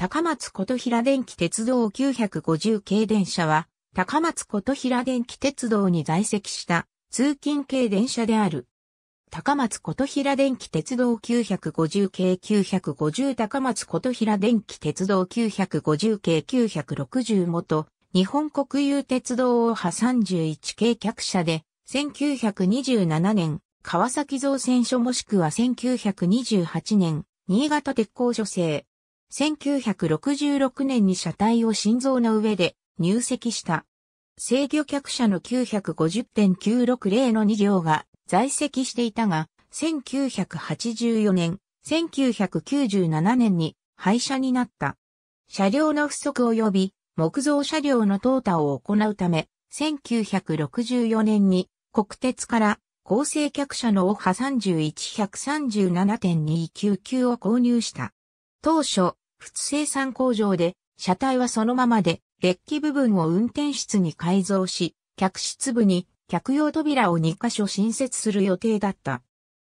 高松琴平電気鉄道950系電車は、高松琴平電気鉄道に在籍した通勤系電車である。高松琴平電気鉄道950系950高松琴平電気鉄道950系960元、日本国有鉄道を派31系客車で、1927年、川崎造船所もしくは1928年、新潟鉄工所製、1966年に車体を心臓の上で入籍した。制御客車の950.960の2両が在籍していたが、1984年、1997年に廃車になった。車両の不足及び木造車両の淘汰を行うため、1964年に国鉄から厚生客車のオハ31137.299を購入した。当初、普通生産工場で、車体はそのままで、デッキ部分を運転室に改造し、客室部に客用扉を2カ所新設する予定だった。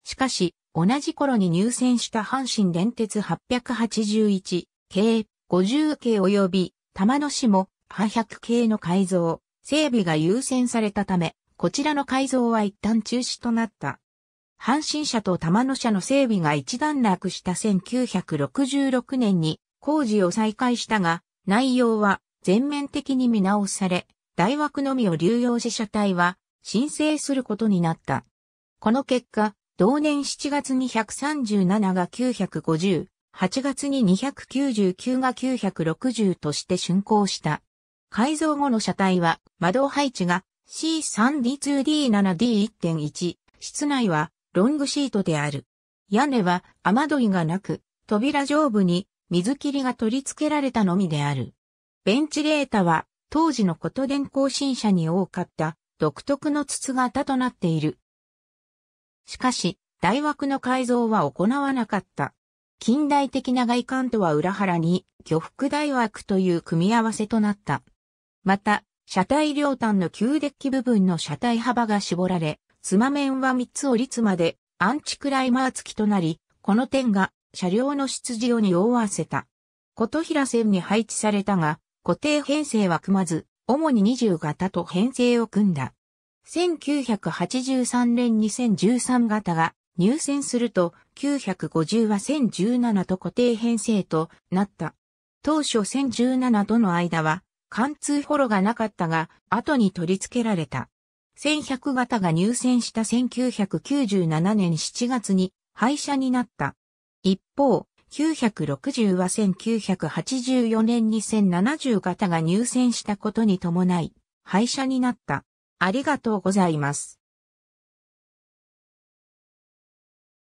しかし、同じ頃に入選した阪神電鉄881系、50系及び玉野市も800系の改造、整備が優先されたため、こちらの改造は一旦中止となった。阪神社と玉野社の整備が一段落した1966年に工事を再開したが、内容は全面的に見直され、大枠のみを流用し車体は申請することになった。この結果、同年7月に137が950、8月に299が960として竣工した。改造後の車体は、窓配置が C3D2D7D1.1、室内はロングシートである。屋根は雨どいがなく、扉上部に水切りが取り付けられたのみである。ベンチレータは当時のこと電更新車に多かった独特の筒型となっている。しかし、大枠の改造は行わなかった。近代的な外観とは裏腹に、巨幅大枠という組み合わせとなった。また、車体両端の旧デッキ部分の車体幅が絞られ、妻面は三つ折り妻で、アンチクライマー付きとなり、この点が車両の出自を匂わせた。琴平線に配置されたが、固定編成は組まず、主に20型と編成を組んだ。1983年2013型が入線すると、950は1017と固定編成となった。当初1017との間は、貫通フォロがなかったが、後に取り付けられた。1100型が入選した1997年7月に廃車になった。一方、960は1984年に1070型が入選したことに伴い、廃車になった。ありがとうございます。